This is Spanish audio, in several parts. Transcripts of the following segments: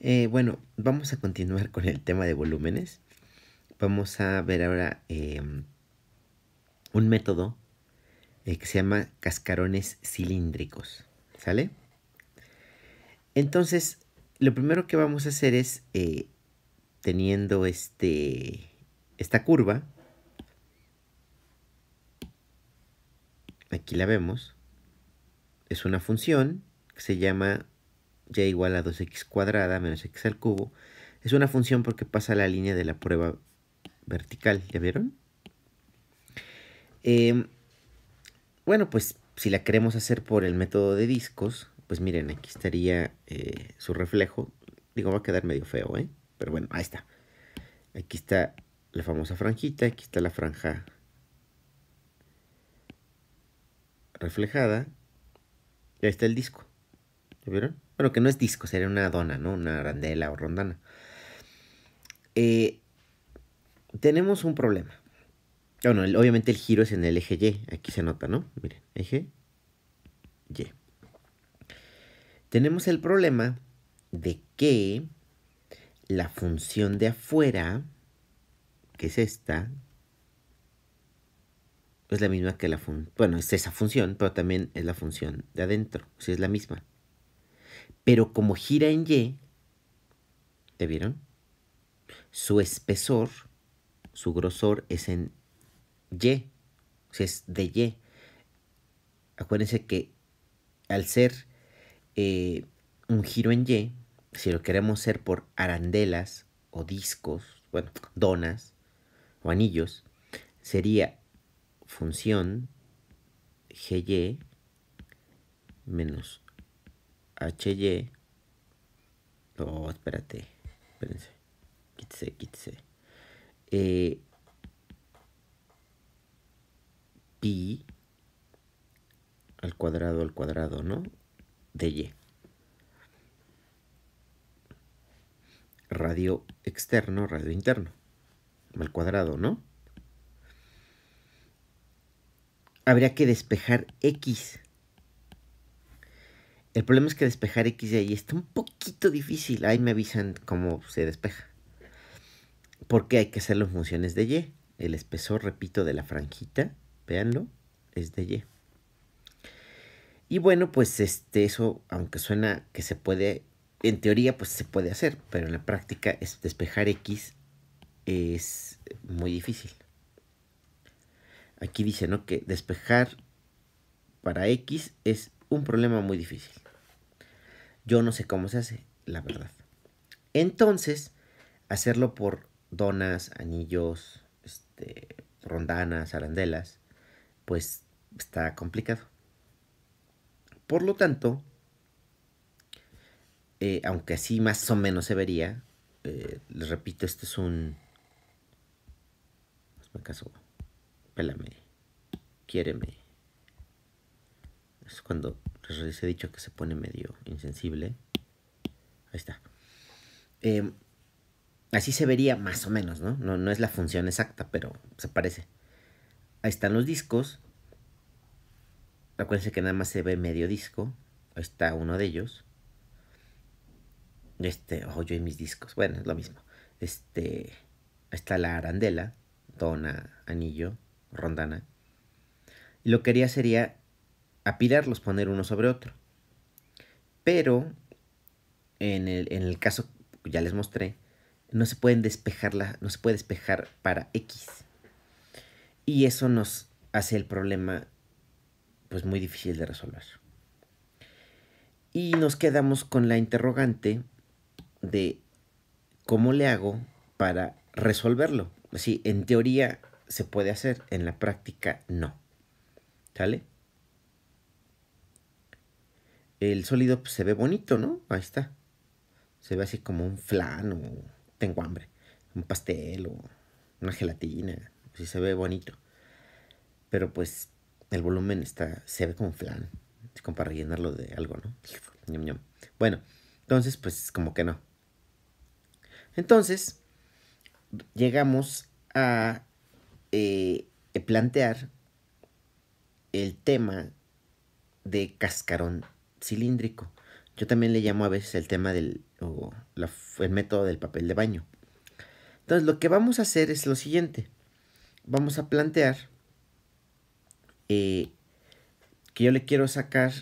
Eh, bueno, vamos a continuar con el tema de volúmenes. Vamos a ver ahora em, un método eh, que se llama cascarones cilíndricos. ¿Sale? Entonces, lo primero que vamos a hacer es, eh, teniendo este, esta curva, aquí la vemos, es una función que se llama y igual a 2x cuadrada menos x al cubo, es una función porque pasa la línea de la prueba vertical, ¿ya vieron? Em, bueno, pues si la queremos hacer por el método de discos, pues miren, aquí estaría eh, su reflejo. Digo, va a quedar medio feo, ¿eh? Pero bueno, ahí está. Aquí está la famosa franjita, aquí está la franja reflejada. Y ahí está el disco. ¿Ya vieron? Bueno, que no es disco, sería una dona, ¿no? Una arandela o rondana. Eh, tenemos un problema. Bueno, obviamente el giro es en el eje Y. Aquí se nota, ¿no? Miren, eje Y. Tenemos el problema de que la función de afuera, que es esta, es la misma que la función. Bueno, es esa función, pero también es la función de adentro. Si es la misma. Pero como gira en Y, ¿te vieron? Su espesor, su grosor es en Y, o sea, es de Y. Acuérdense que al ser eh, un giro en Y, si lo queremos ser por arandelas o discos, bueno, donas o anillos, sería función GY menos HY. No, espérate. Espérense. Quítese, quítese. Eh, pi al cuadrado al cuadrado, ¿no? De Y. Radio externo, radio interno. Al cuadrado, ¿no? Habría que despejar X el problema es que despejar X de ahí está un poquito difícil. Ahí me avisan cómo se despeja. Porque hay que hacer las funciones de Y. El espesor, repito, de la franjita, veanlo, es de Y. Y bueno, pues este, eso, aunque suena que se puede, en teoría pues se puede hacer, pero en la práctica despejar X es muy difícil. Aquí dice, ¿no? Que despejar para X es un problema muy difícil. Yo no sé cómo se hace, la verdad. Entonces, hacerlo por donas, anillos, este, rondanas, arandelas, pues está complicado. Por lo tanto, eh, aunque así más o menos se vería, eh, les repito, esto es un... me caso, pélame, quiéreme. Es cuando les he dicho que se pone medio insensible. Ahí está. Em, así se vería más o menos, ¿no? ¿no? es la función exacta, pero se parece. Ahí están los discos. Acuérdense que nada más se ve medio disco. Ahí está uno de ellos. Este, ojo, oh, yo y mis discos. Bueno, es lo mismo. Este, está la arandela, dona, anillo, rondana. lo que haría sería apilarlos, poner uno sobre otro. Pero en el, caso que ya les mostré, no se pueden despejar no se puede despejar para X. Y eso nos hace el problema pues muy difícil de resolver. Y nos quedamos con la interrogante de cómo le hago para resolverlo. Sí, en teoría se puede hacer, en la práctica no. ¿Sale? el sólido pues, se ve bonito, ¿no? Ahí está. Se ve así como un flan o tengo hambre, un pastel o una gelatina. Sí, se ve bonito. Pero pues el volumen está, se ve como un flan. Es como para rellenarlo de algo, ¿no? Bueno, entonces pues como que no. Entonces, llegamos a eh, plantear el tema de cascarón cilíndrico. Yo también le llamo a veces el tema del método del papel de baño. Entonces lo que vamos a hacer es lo siguiente. Vamos a plantear eh, que yo le quiero sacar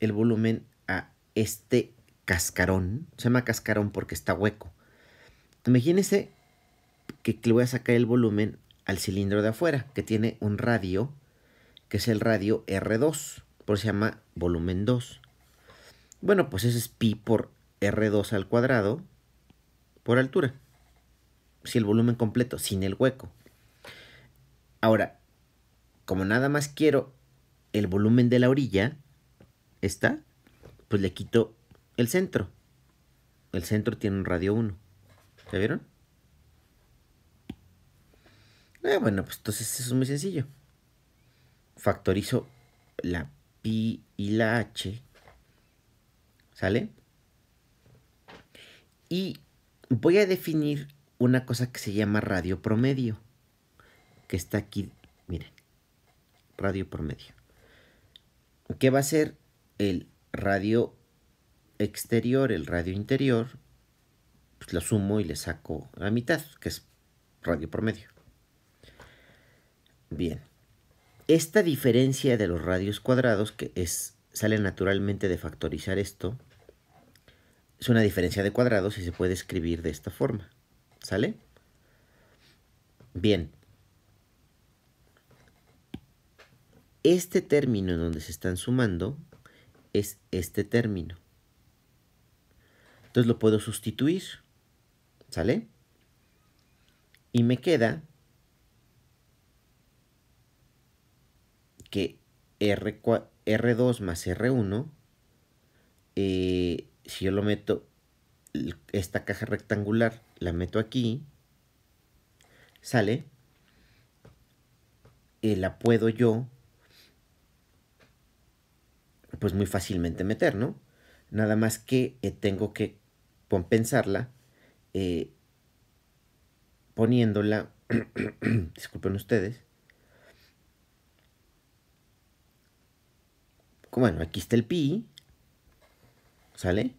el volumen a este cascarón. Se llama cascarón porque está hueco. Imagínense que, que le voy a sacar el volumen al cilindro de afuera, que tiene un radio, que es el radio R2, por eso se llama volumen 2. Bueno, pues eso es pi por R2 al cuadrado por altura. Si el volumen completo, sin el hueco. Ahora, como nada más quiero el volumen de la orilla, ¿está? Pues le quito el centro. El centro tiene un radio 1. ¿Ya vieron? Eh, bueno, pues entonces eso es muy sencillo. Factorizo la pi y la h ¿Sale? Y voy a definir una cosa que se llama radio promedio, que está aquí, miren, radio promedio, ¿Qué va a ser el radio exterior, el radio interior, pues lo sumo y le saco la mitad, que es radio promedio. Bien, esta diferencia de los radios cuadrados, que es sale naturalmente de factorizar esto, es una diferencia de cuadrados y se puede escribir de esta forma. ¿Sale? Bien. Este término donde se están sumando es este término. Entonces lo puedo sustituir. ¿Sale? Y me queda que R, R2 más R1, eh, si yo lo meto, esta caja rectangular la meto aquí, sale, eh, la puedo yo, pues muy fácilmente meter, ¿no? Nada más que eh, tengo que compensarla poniéndola, disculpen ustedes, bueno, aquí está el pi, ¿sale?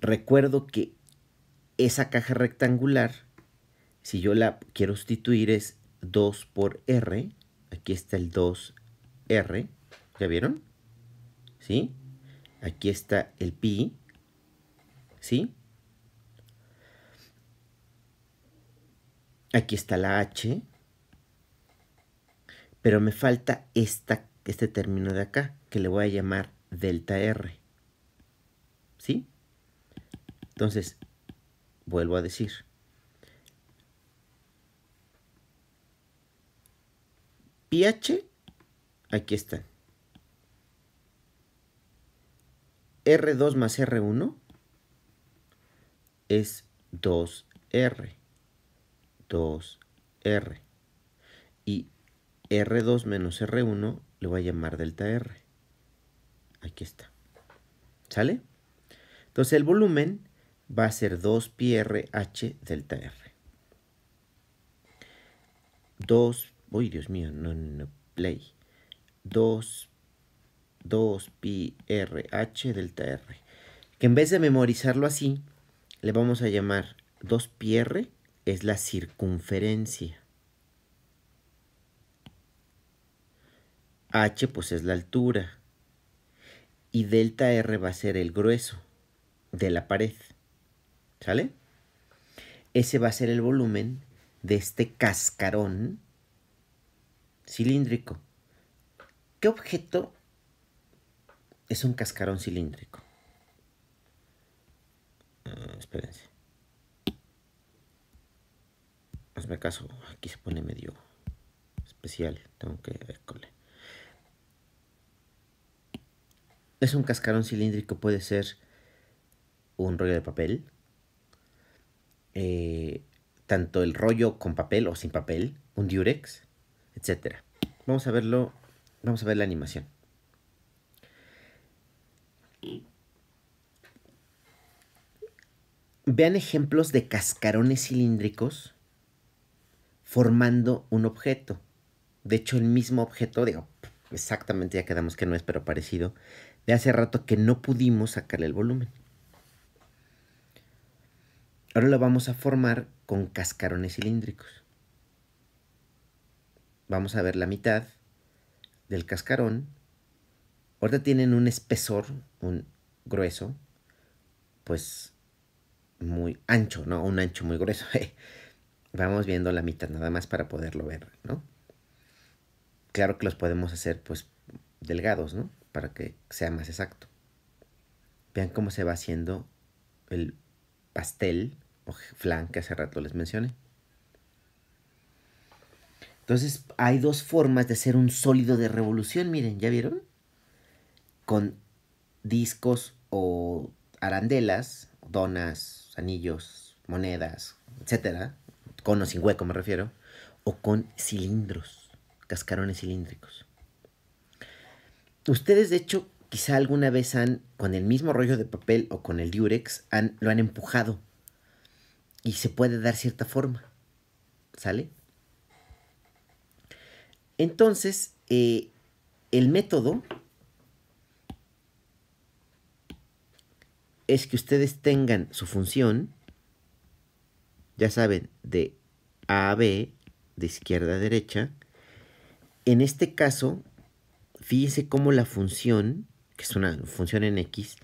Recuerdo que esa caja rectangular, si yo la quiero sustituir es 2 por r, aquí está el 2r, ¿ya vieron? ¿Sí? Aquí está el pi, ¿sí? Aquí está la h, ¿sí? Pero me falta esta, este término de acá, que le voy a llamar delta R. ¿Sí? Entonces, vuelvo a decir. pH, aquí está. R2 más R1 es 2R. 2R. Y R2 menos R1 le voy a llamar delta R. Aquí está. ¿Sale? Entonces el volumen va a ser 2πRH delta R. 2, uy Dios mío, no, no, play. 2, 2πRH delta R. Que en vez de memorizarlo así, le vamos a llamar 2πR es la circunferencia. H pues es la altura y delta R va a ser el grueso de la pared. ¿Sale? Ese va a ser el volumen de este cascarón cilíndrico. ¿Qué objeto es un cascarón cilíndrico? Ah, espérense. Hazme caso, aquí se pone medio especial. Tengo que... ver él. Es un cascarón cilíndrico, puede ser un rollo de papel. Eh, tanto el rollo con papel o sin papel, un diurex, etc. Vamos a verlo, vamos a ver la animación. Vean ejemplos de cascarones cilíndricos formando un objeto. De hecho, el mismo objeto, digo, exactamente ya quedamos que no es, pero parecido, de hace rato que no pudimos sacarle el volumen. Ahora lo vamos a formar con cascarones cilíndricos. Vamos a ver la mitad del cascarón. Ahorita tienen un espesor, un grueso, pues muy ancho, ¿no? Un ancho muy grueso. Vamos viendo la mitad nada más para poderlo ver, ¿no? Claro que los podemos hacer pues delgados, ¿no? para que sea más exacto. Vean cómo se va haciendo el pastel o flan que hace rato les mencioné. Entonces hay dos formas de hacer un sólido de revolución, miren, ¿ya vieron? Con discos o arandelas, donas, anillos, monedas, etc. con o sin hueco me refiero, o con cilindros, cascarones cilíndricos. Ustedes, de hecho, quizá alguna vez han, con el mismo rollo de papel o con el diurex, han, lo han empujado. Y se puede dar cierta forma. ¿Sale? Entonces, eh, el método es que ustedes tengan su función, ya saben, de A a B, de izquierda a derecha. En este caso, Fíjense cómo la función, que es una función en X,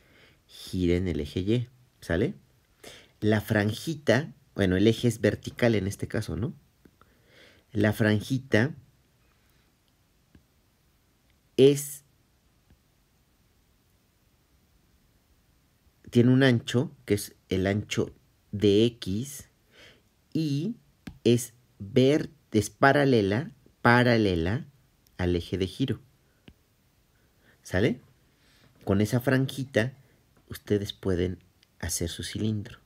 gira en el eje Y, ¿sale? La franjita, bueno, el eje es vertical en este caso, ¿no? La franjita es... Tiene un ancho, que es el ancho de X, y es, paralela, paralela al eje de giro. ¿Sale? Con esa franjita ustedes pueden hacer su cilindro.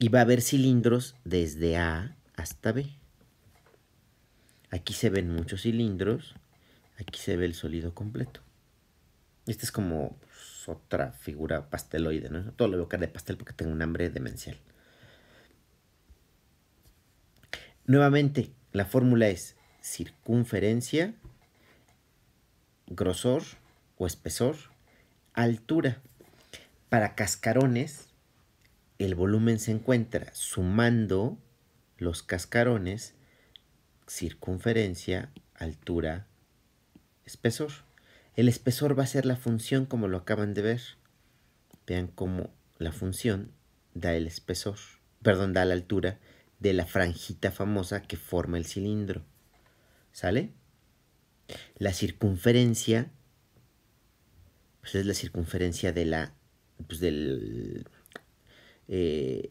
Y va a haber cilindros desde A hasta B. Aquí se ven muchos cilindros. Aquí se ve el sólido completo. Esta es como pues, otra figura pasteloide, ¿no? Todo lo a cara de pastel porque tengo un hambre demencial. Nuevamente, la fórmula es circunferencia grosor o espesor, altura. Para cascarones, el volumen se encuentra sumando los cascarones, circunferencia, altura, espesor. El espesor va a ser la función como lo acaban de ver. Vean cómo la función da el espesor, perdón, da la altura de la franjita famosa que forma el cilindro. ¿Sale? La circunferencia, pues, es la circunferencia de la, pues del, eh,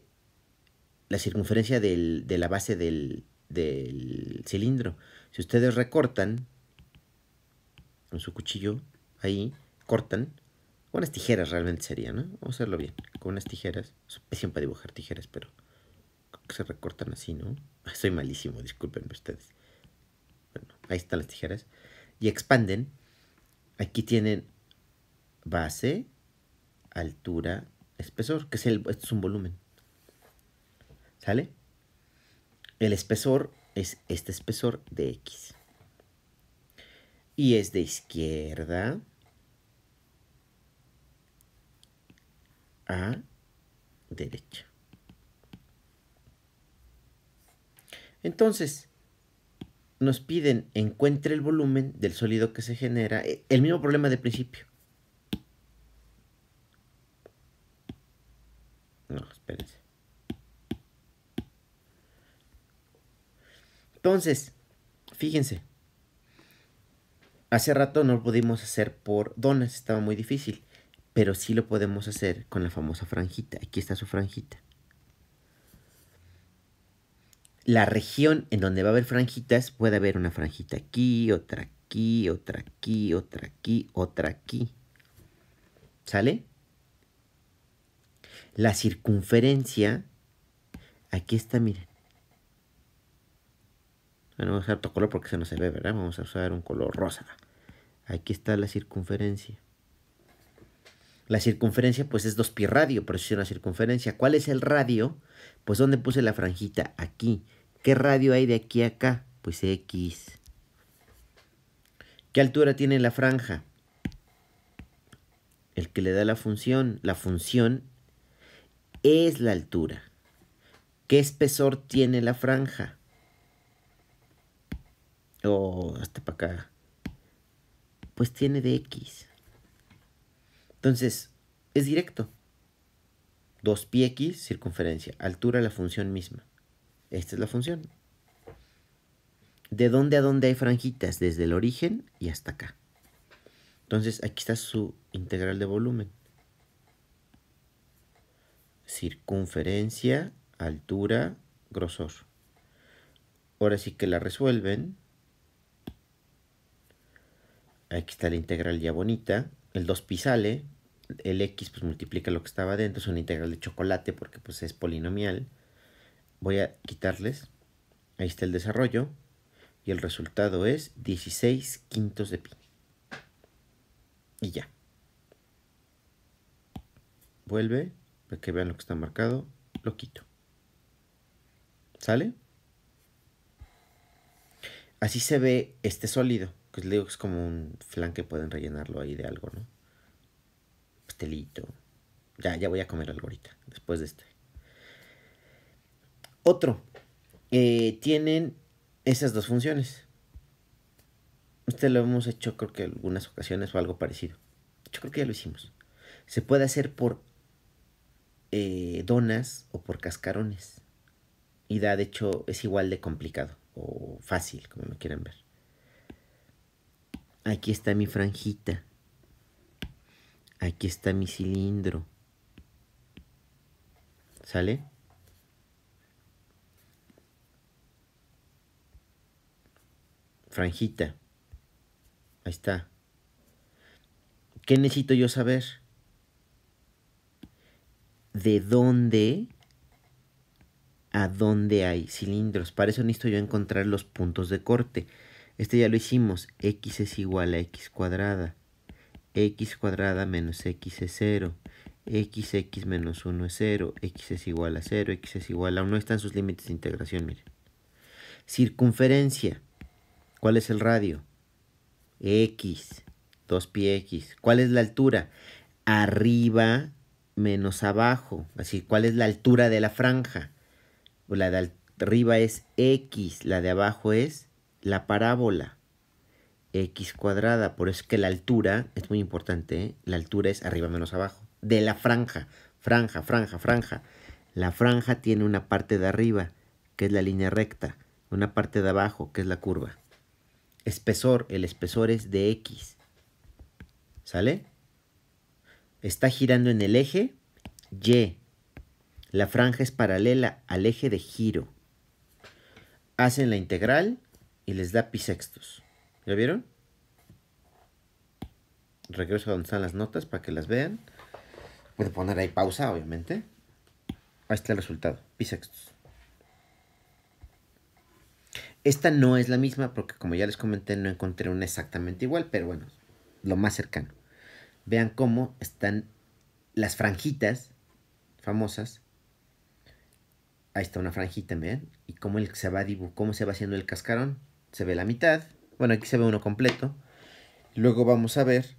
la circunferencia del, de la base del, del cilindro. Si ustedes recortan con su cuchillo, ahí, cortan, con unas tijeras realmente sería, ¿no? Vamos a hacerlo bien, con unas tijeras. es siempre dibujar tijeras, pero se recortan así, ¿no? Estoy malísimo, discúlpenme ustedes ahí están las tijeras, y expanden, aquí tienen base, altura, espesor, que es, el, es un volumen. ¿Sale? El espesor es este espesor de X. Y es de izquierda a derecha. Entonces, nos piden encuentre el volumen del sólido que se genera. Eh, el mismo problema de principio. No, espérense. Entonces, fíjense. Hace rato no lo pudimos hacer por donas, estaba muy difícil. Pero sí lo podemos hacer con la famosa franjita. Aquí está su franjita la región en donde va a haber franjitas, puede haber una franjita aquí, otra aquí, otra aquí, otra aquí, otra aquí. ¿Sale? La circunferencia, aquí está, miren. Bueno, vamos a usar otro color porque se no se ve, ¿verdad? Vamos a usar un color rosa. Aquí está la circunferencia. La circunferencia, pues es 2 pi radio, pero es una circunferencia. ¿Cuál es el radio? Pues donde puse la franjita aquí. ¿Qué radio hay de aquí a acá? Pues X. ¿Qué altura tiene la franja? El que le da la función. La función es la altura. ¿Qué espesor tiene la franja? O oh, hasta para acá. Pues tiene de X. Entonces, es directo. 2 pi x, circunferencia, altura la función misma. Esta es la función. ¿De dónde a dónde hay franjitas? Desde el origen y hasta acá. Entonces aquí está su integral de volumen. Circunferencia, altura, grosor. Ahora sí que la resuelven. Aquí está la integral ya bonita. El 2pi sale. El x pues, multiplica lo que estaba adentro. Es una integral de chocolate porque pues es polinomial voy a quitarles, ahí está el desarrollo, y el resultado es 16 quintos de pi. Y ya. Vuelve, para que vean lo que está marcado, lo quito. ¿Sale? Así se ve este sólido, que les digo que es como un flan que pueden rellenarlo ahí de algo, ¿no? Pastelito. Ya, ya voy a comer algo ahorita, después de este. Otro, eh, tienen esas dos funciones. Usted lo hemos hecho creo que algunas ocasiones o algo parecido. Yo creo que ya lo hicimos. Se puede hacer por eh, donas o por cascarones. Y da, de hecho, es igual de complicado o fácil, como me quieran ver. Aquí está mi franjita. Aquí está mi cilindro. ¿Sale? franjita. Ahí está. ¿Qué necesito yo saber? ¿De dónde a dónde hay cilindros? Para eso necesito yo encontrar los puntos de corte. Este ya lo hicimos. X es igual a X cuadrada. X cuadrada menos X es 0. x menos 1 es 0. X es igual a 0. X es igual a 1. Están sus límites de integración, miren. Circunferencia. ¿Cuál es el radio? X, 2 pi X. ¿Cuál es la altura? Arriba menos abajo. Así, ¿cuál es la altura de la franja? La de arriba es X, la de abajo es la parábola. X cuadrada. Por eso que la altura es muy importante. ¿eh? La altura es arriba menos abajo. De la franja. Franja, franja, franja. La franja tiene una parte de arriba, que es la línea recta. Una parte de abajo, que es la curva espesor, el espesor es de X. ¿Sale? Está girando en el eje Y. La franja es paralela al eje de giro. Hacen la integral y les da pi sextos, ¿Ya vieron? Regreso a donde están las notas para que las vean. Puedo poner ahí pausa, obviamente. Ahí está el resultado, pi sextos. Esta no es la misma porque como ya les comenté no encontré una exactamente igual, pero bueno, lo más cercano. Vean cómo están las franjitas famosas. Ahí está una franjita, vean. Y cómo el, se va cómo se va haciendo el cascarón. Se ve la mitad. Bueno, aquí se ve uno completo. Luego vamos a ver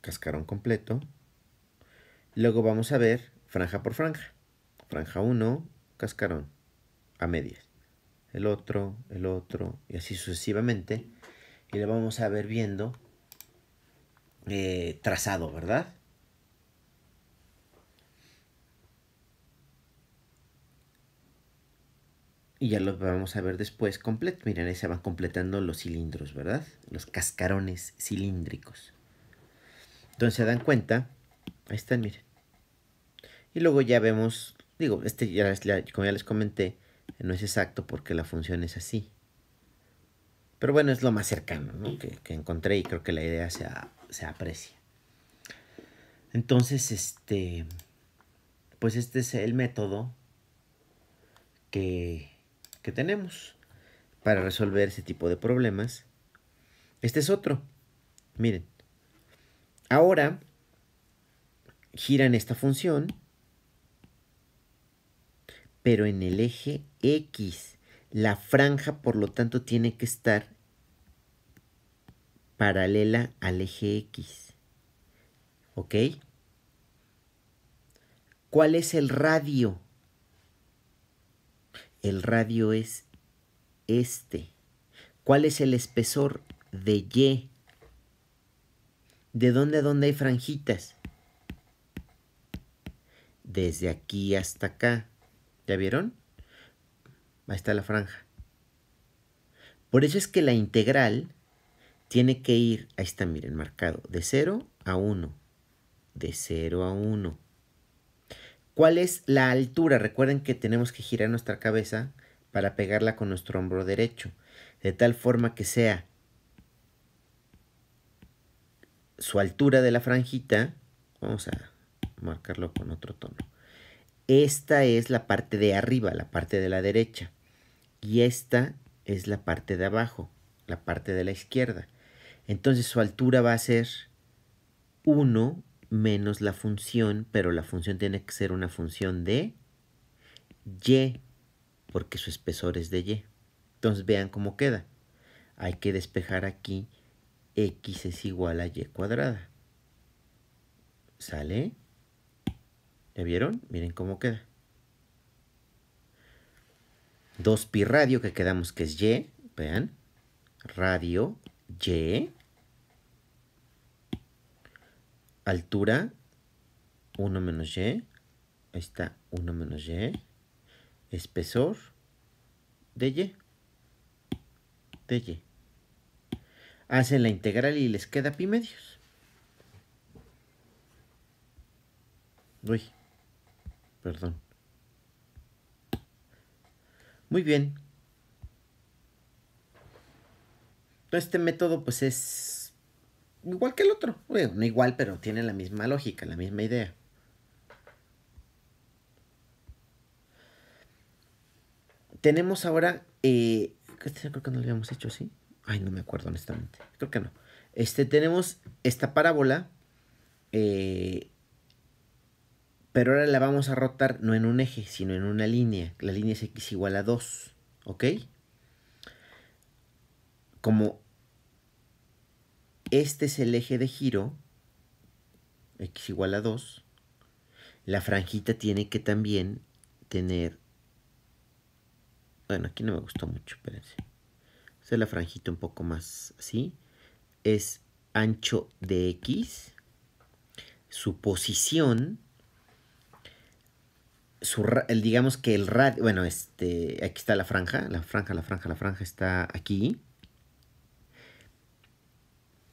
cascarón completo. Luego vamos a ver franja por franja. Franja 1, cascarón a medias. El otro, el otro, y así sucesivamente. Y le vamos a ver viendo eh, trazado, ¿verdad? Y ya lo vamos a ver después completo. Miren, ahí se van completando los cilindros, ¿verdad? Los cascarones cilíndricos. Entonces se dan cuenta. Ahí están, miren. Y luego ya vemos, digo, este ya, como ya les comenté, no es exacto porque la función es así. Pero bueno, es lo más cercano que, encontré y creo que la idea se, aprecia. Entonces, este, pues este es el método que, que tenemos para resolver ese tipo de problemas. Este es otro. Miren. Ahora giran esta función pero en el eje X. La franja, por lo tanto, tiene que estar paralela al eje X. ¿Ok? ¿Cuál es el radio? El radio es este. ¿Cuál es el espesor de Y? ¿De dónde a dónde hay franjitas? Desde aquí hasta acá. ¿Ya vieron? Ahí está la franja. Por eso es que la integral tiene que ir, ahí está, miren, marcado, de 0 a 1. De 0 a 1. ¿Cuál es la altura? Recuerden que tenemos que girar nuestra cabeza para pegarla con nuestro hombro derecho. De tal forma que sea su altura de la franjita. Vamos a marcarlo con otro tono. Esta es la parte de arriba, la parte de la derecha. Y esta es la parte de abajo, la parte de la izquierda. Entonces su altura va a ser 1 menos la función, pero la función tiene que ser una función de y, porque su espesor es de y. Entonces vean cómo queda. Hay que despejar aquí x es igual a y cuadrada. ¿Sale? ¿Ya vieron? Miren cómo queda. 2pi radio que quedamos que es y. Vean. Radio y. Altura 1 menos y. Ahí está 1 menos y. Espesor de y. De y. Hacen la integral y les queda pi medios. Uy. Perdón. Muy bien. Este método pues es igual que el otro. Bueno, no igual, pero tiene la misma lógica, la misma idea. Tenemos ahora... creo eh, que no lo habíamos hecho así. Ay, no me acuerdo honestamente. Creo que no. Este, tenemos esta parábola. Eh, pero ahora la vamos a rotar no en un eje, sino en una línea. La línea es x igual a 2, ¿ok? Como este es el eje de giro, x igual a 2, la franjita tiene que también tener... Bueno, aquí no me gustó mucho, espérense. hacer la franjita un poco más así. Es ancho de x. Su posición digamos que el radio, bueno, este, aquí está la franja, la franja, la franja, la franja está aquí.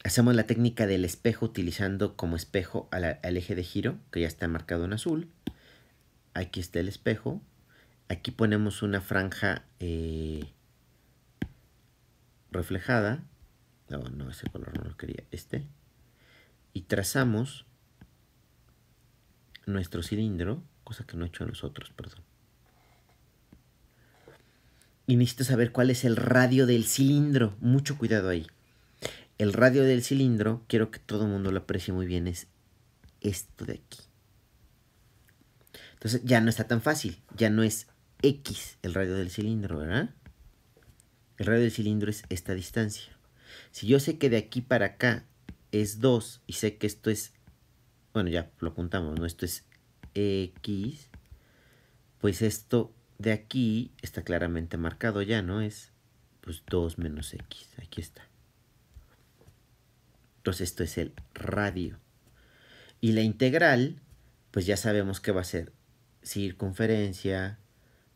Hacemos la técnica del espejo utilizando como espejo al, eje de giro, que ya está marcado en azul. Aquí está el espejo. Aquí ponemos una franja eh, reflejada. No, no, ese color no lo quería, este. Y trazamos nuestro cilindro cosa que no he hecho nosotros, perdón. Y necesito saber cuál es el radio del cilindro. Mucho cuidado ahí. El radio del cilindro, quiero que todo el mundo lo aprecie muy bien, es esto de aquí. Entonces ya no está tan fácil. Ya no es X el radio del cilindro, ¿verdad? El radio del cilindro es esta distancia. Si yo sé que de aquí para acá es 2 y sé que esto es... Bueno, ya lo apuntamos, ¿no? Esto es x, pues esto de aquí está claramente marcado ya, ¿no? Es pues 2 menos x, aquí está. Entonces esto es el radio. Y la integral, pues ya sabemos que va a ser circunferencia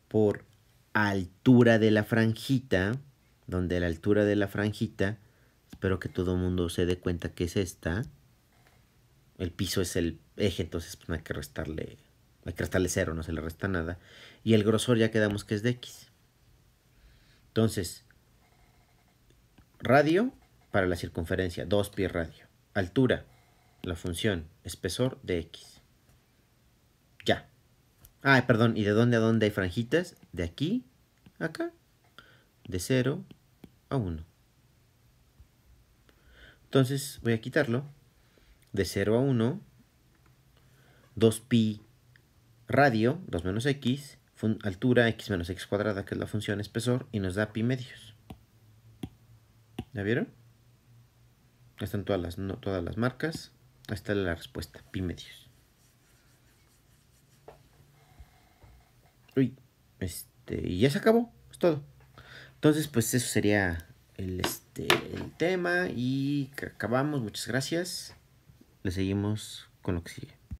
por altura de la franjita, donde la altura de la franjita, espero que todo el mundo se dé cuenta que es esta, el piso es el eje, entonces pues, no hay que restarle, hay que cero, no se le resta nada. Y el grosor ya quedamos que es de X. Entonces, radio para la circunferencia, 2 pi radio. Altura, la función, espesor de X. Ya. Ah, perdón, ¿y de dónde a dónde hay franjitas? De aquí, acá. De 0 a 1. Entonces voy a quitarlo de 0 a 1, 2pi radio, 2 menos x, altura x menos x cuadrada, que es la función espesor, y nos da pi medios. ¿Ya vieron? están todas las, no, todas las marcas. Ahí está la respuesta, pi medios. Uy, este, y ya se acabó, es todo. Entonces, pues eso sería el, este, el tema y acabamos. Muchas gracias le seguimos con lo que sigue.